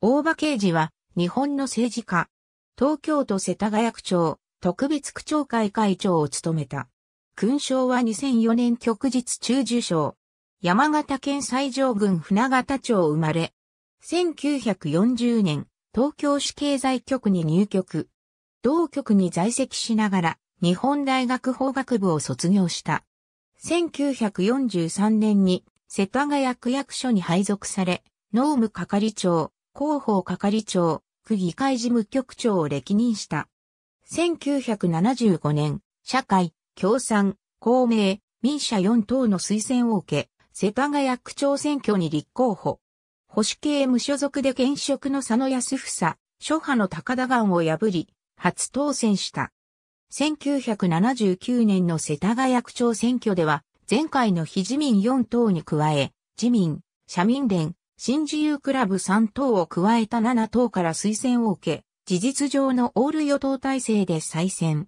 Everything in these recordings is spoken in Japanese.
大場刑事は、日本の政治家。東京都世田谷区長、特別区長会会長を務めた。勲章は2004年旭日中受章。山形県西条郡船形町生まれ。1940年、東京市経済局に入局。同局に在籍しながら、日本大学法学部を卒業した。1943年に、世田谷区役所に配属され、農務係長、広報係長、区議会事務局長を歴任した。1975年、社会、共産、公明、民社4党の推薦を受け、世田谷区長選挙に立候補。保守系無所属で現職の佐野康房、諸派の高田岩を破り、初当選した。1979年の世田谷区長選挙では、前回の非自民4党に加え、自民、社民連、新自由クラブ3党を加えた7党から推薦を受け、事実上のオール与党体制で再選。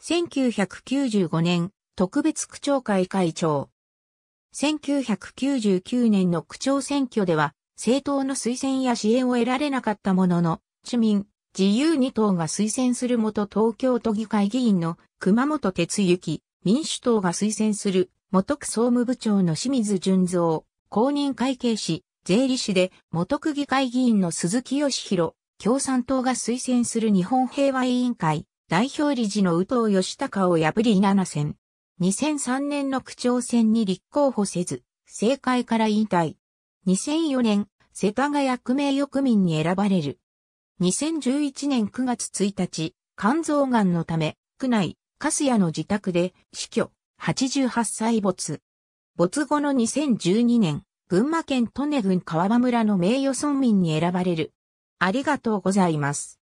1995年、特別区長会会長。1999年の区長選挙では、政党の推薦や支援を得られなかったものの、市民、自由2党が推薦する元東京都議会議員の熊本哲之、民主党が推薦する元区総務部長の清水純造、公認会計士、税理士で元区議会議員の鈴木義弘、共産党が推薦する日本平和委員会、代表理事の宇藤義高を破り7選。2003年の区長選に立候補せず、政界から引退。2004年、世田谷区名誉区民に選ばれる。2011年9月1日、肝臓がんのため、区内、カスヤの自宅で死去、88歳没。没後の2012年、群馬県利根郡川場村の名誉村民に選ばれる。ありがとうございます。